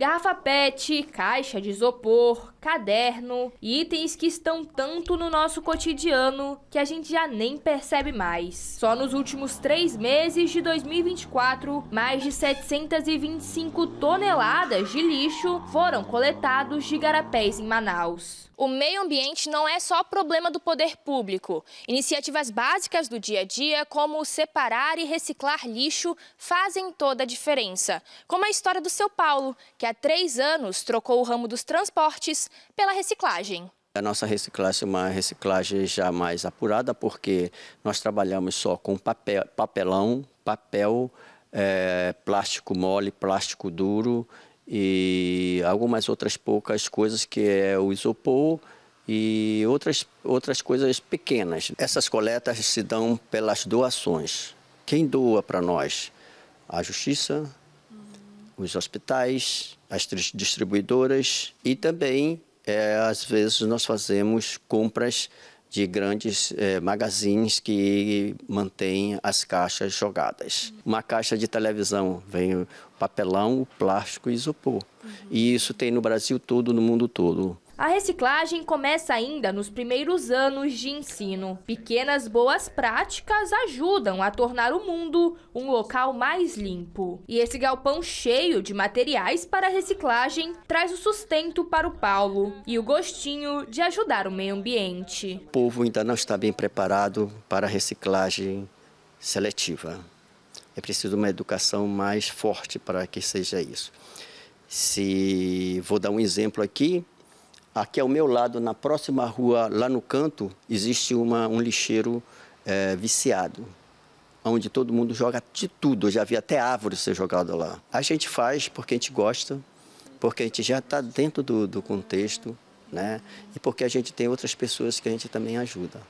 garrafa PET, caixa de isopor, caderno e itens que estão tanto no nosso cotidiano que a gente já nem percebe mais. Só nos últimos três meses de 2024, mais de 725 toneladas de lixo foram coletados de garapés em Manaus. O meio ambiente não é só problema do poder público. Iniciativas básicas do dia a dia, como separar e reciclar lixo, fazem toda a diferença. Como a história do seu Paulo, que há três anos trocou o ramo dos transportes pela reciclagem. A nossa reciclagem é uma reciclagem já mais apurada, porque nós trabalhamos só com papel, papelão, papel, é, plástico mole, plástico duro e algumas outras poucas coisas que é o isopor e outras, outras coisas pequenas. Essas coletas se dão pelas doações. Quem doa para nós? A Justiça, os hospitais, as distribuidoras e também, é, às vezes, nós fazemos compras de grandes é, magazines que mantêm as caixas jogadas. Uma caixa de televisão vem papelão, plástico e isopor. Uhum. E isso tem no Brasil todo, no mundo todo. A reciclagem começa ainda nos primeiros anos de ensino. Pequenas boas práticas ajudam a tornar o mundo um local mais limpo. E esse galpão cheio de materiais para reciclagem traz o sustento para o Paulo e o gostinho de ajudar o meio ambiente. O povo ainda não está bem preparado para a reciclagem seletiva. É preciso uma educação mais forte para que seja isso. Se vou dar um exemplo aqui, Aqui ao meu lado, na próxima rua, lá no canto, existe uma, um lixeiro é, viciado, onde todo mundo joga de tudo. Eu já vi até árvore ser jogada lá. A gente faz porque a gente gosta, porque a gente já está dentro do, do contexto, né? E porque a gente tem outras pessoas que a gente também ajuda.